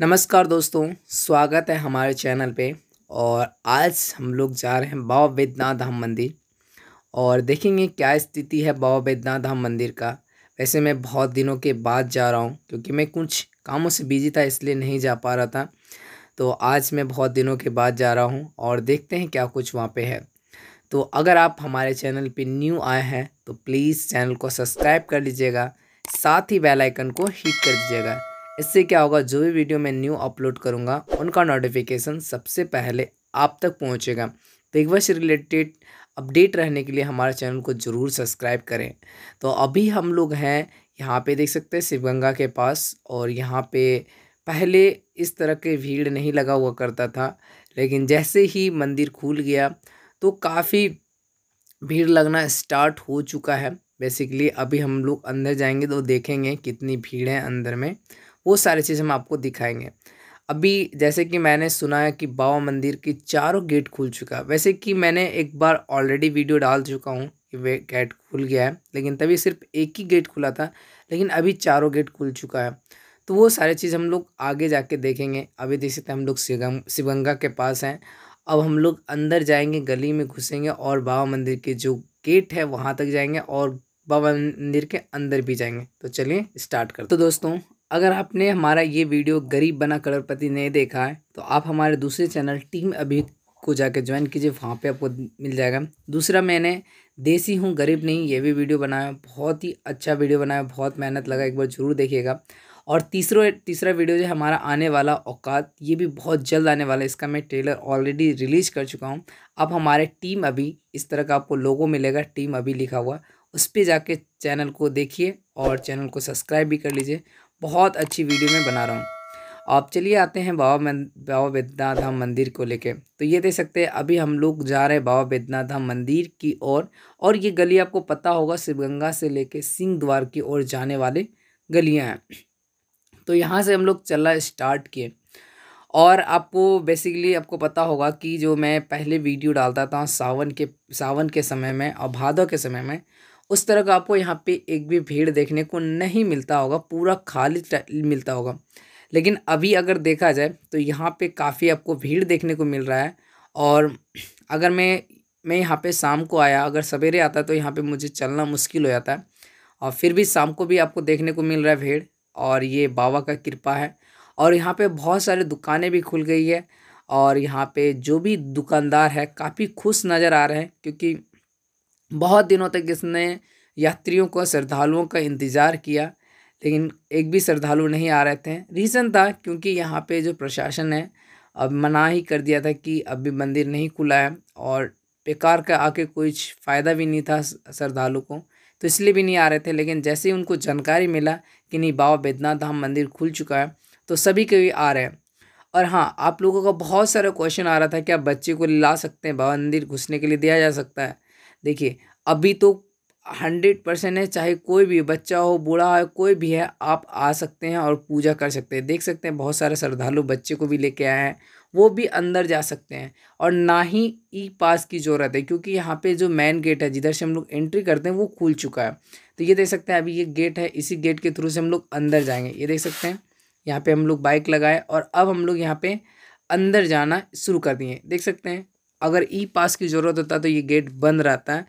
नमस्कार दोस्तों स्वागत है हमारे चैनल पे और आज हम लोग जा रहे हैं बाबा बैद्यनाथ धाम मंदिर और देखेंगे क्या स्थिति है बाबा बैद्यनाथ धाम मंदिर का वैसे मैं बहुत दिनों के बाद जा रहा हूँ क्योंकि मैं कुछ कामों से बिजी था इसलिए नहीं जा पा रहा था तो आज मैं बहुत दिनों के बाद जा रहा हूँ और देखते हैं क्या कुछ वहाँ पर है तो अगर आप हमारे चैनल पर न्यू आए हैं तो प्लीज़ चैनल को सब्सक्राइब कर लीजिएगा साथ ही बेल आइकन को हिट कर दीजिएगा इससे क्या होगा जो भी वीडियो मैं न्यू अपलोड करूँगा उनका नोटिफिकेशन सबसे पहले आप तक पहुँचेगा बिग बॉस रिलेटेड अपडेट रहने के लिए हमारे चैनल को ज़रूर सब्सक्राइब करें तो अभी हम लोग हैं यहाँ पे देख सकते हैं शिवगंगा के पास और यहाँ पे पहले इस तरह के भीड़ नहीं लगा हुआ करता था लेकिन जैसे ही मंदिर खुल गया तो काफ़ी भीड़ लगना स्टार्ट हो चुका है बेसिकली अभी हम लोग अंदर जाएंगे तो देखेंगे कितनी भीड़ है अंदर में वो सारी चीज़ हम आपको दिखाएंगे अभी जैसे कि मैंने सुना है कि बाबा मंदिर की चारों गेट खुल चुका है वैसे कि मैंने एक बार ऑलरेडी वीडियो डाल चुका हूँ कि वे गेट खुल गया है लेकिन तभी सिर्फ एक ही गेट खुला था लेकिन अभी चारों गेट खुल चुका है तो वो सारी चीज़ हम लोग आगे जा देखेंगे अभी देख सकते हम लोग शिवगंगा के पास हैं अब हम लोग अंदर जाएंगे गली में घुसेंगे और बाबा मंदिर के जो गेट है वहाँ तक जाएंगे और बाबा मंदिर के अंदर भी जाएंगे तो चलिए स्टार्ट करते तो दोस्तों अगर आपने हमारा ये वीडियो गरीब बना करोड़पति नहीं देखा है तो आप हमारे दूसरे चैनल टीम अभी को जाकर ज्वाइन कीजिए वहाँ पे आपको मिल जाएगा दूसरा मैंने देसी हूँ गरीब नहीं ये भी वीडियो बनाया बहुत ही अच्छा वीडियो बनाया बहुत मेहनत लगा एक बार ज़रूर देखिएगा और तीसरो तीसरा वीडियो जो हमारा आने वाला औकात ये भी बहुत जल्द आने वाला है इसका मैं ट्रेलर ऑलरेडी रिलीज कर चुका हूँ अब हमारे टीम अभी इस तरह का आपको लोगों मिलेगा टीम अभी लिखा हुआ उस पर जाके चैनल को देखिए और चैनल को सब्सक्राइब भी कर लीजिए बहुत अच्छी वीडियो में बना रहा हूँ आप चलिए आते हैं बाबा बाबा बैद्यनाथ धाम मंदिर को लेके तो ये देख सकते हैं अभी हम लोग जा रहे हैं बाबा बैद्यनाथ धाम मंदिर की ओर और, और ये गली आपको पता होगा शिवगंगा से लेके सिंह द्वार की ओर जाने वाले गलियाँ हैं तो यहाँ से हम लोग चलना स्टार्ट किए और आपको बेसिकली आपको पता होगा कि जो मैं पहले वीडियो डालता था सावन के सावन के समय में और भादों के समय में उस तरह का आपको यहाँ पे एक भी भीड़ देखने को नहीं मिलता होगा पूरा खाली मिलता होगा लेकिन अभी अगर देखा जाए तो यहाँ पे काफ़ी आपको भीड़ देखने को मिल रहा है और अगर मैं मैं यहाँ पे शाम को आया अगर सवेरे आता तो यहाँ पे मुझे चलना मुश्किल हो जाता है और फिर भी शाम को भी आपको देखने को मिल रहा है भीड़ और ये बाबा का कृपा है और यहाँ पर बहुत सारे दुकानें भी खुल गई है और यहाँ पर जो भी दुकानदार है काफ़ी खुश नज़र आ रहे हैं क्योंकि बहुत दिनों तक इसने यात्रियों को श्रद्धालुओं का इंतज़ार किया लेकिन एक भी श्रद्धालु नहीं आ रहे थे रीज़न था क्योंकि यहाँ पे जो प्रशासन है अब मना ही कर दिया था कि अभी मंदिर नहीं खुला है और बेकार का आके कुछ फ़ायदा भी नहीं था श्रद्धालु को तो इसलिए भी नहीं आ रहे थे लेकिन जैसे ही उनको जानकारी मिला कि नहीं बाबा बैद्यनाथ धाम मंदिर खुल चुका है तो सभी के भी आ रहे हैं और हाँ आप लोगों का बहुत सारा क्वेश्चन आ रहा था कि आप बच्चे को ला सकते हैं बाबा मंदिर घुसने के लिए दिया जा सकता है देखिए अभी तो हंड्रेड परसेंट है चाहे कोई भी बच्चा हो बूढ़ा हो कोई भी है आप आ सकते हैं और पूजा कर सकते हैं देख सकते हैं बहुत सारे श्रद्धालु बच्चे को भी लेके आए हैं वो भी अंदर जा सकते हैं और ना ही ई पास की ज़रूरत है क्योंकि यहाँ पे जो मेन गेट है जिधर से हम लोग एंट्री करते हैं वो खुल चुका है तो ये देख सकते हैं अभी ये गेट है इसी गेट के थ्रू से हम लोग अंदर जाएंगे ये देख सकते हैं यहाँ पर हम लोग बाइक लगाए और अब हम लोग यहाँ पर अंदर जाना शुरू कर दिए देख सकते हैं अगर ई पास की ज़रूरत होता तो ये गेट बंद रहता है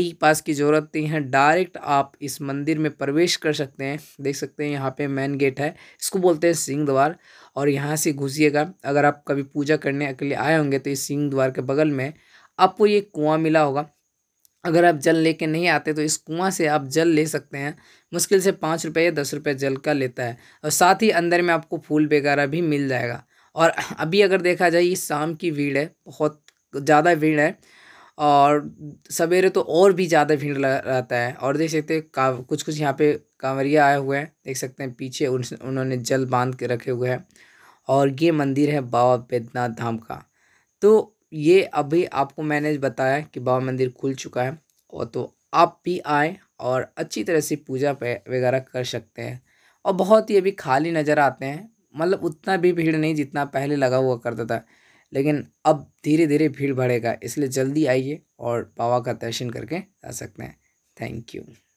ई पास की ज़रूरत नहीं है डायरेक्ट आप इस मंदिर में प्रवेश कर सकते हैं देख सकते हैं यहाँ पे मेन गेट है इसको बोलते हैं सिंह द्वार और यहाँ से घुसिएगा अगर आप कभी पूजा करने के लिए आए होंगे तो इस सिंह द्वार के बगल में आपको ये कुआं मिला होगा अगर आप जल लेके नहीं आते तो इस कुआं से आप जल ले सकते हैं मुश्किल से पाँच रुपये या दस रुपये जल का लेता है और साथ ही अंदर में आपको फूल वगैरह भी मिल जाएगा और अभी अगर देखा जाए ये शाम की भीड़ है बहुत ज़्यादा भीड़ है और सवेरे तो और भी ज़्यादा भीड़ रहता है और देख सकते हैं का कुछ कुछ यहाँ पे कांवरिया आए हुए हैं देख सकते हैं पीछे उन, उन्होंने जल बांध के रखे हुए हैं और ये मंदिर है बाबा बैद्यनाथ धाम का तो ये अभी आपको मैंने बताया कि बाबा मंदिर खुल चुका है और तो आप भी आए और अच्छी तरह से पूजा वगैरह कर सकते हैं और बहुत ही अभी खाली नज़र आते हैं मतलब उतना भी भीड़ नहीं जितना पहले लगा हुआ करता था लेकिन अब धीरे धीरे भीड़ बढ़ेगा इसलिए जल्दी आइए और बाबा का दर्शन करके आ सकते हैं थैंक यू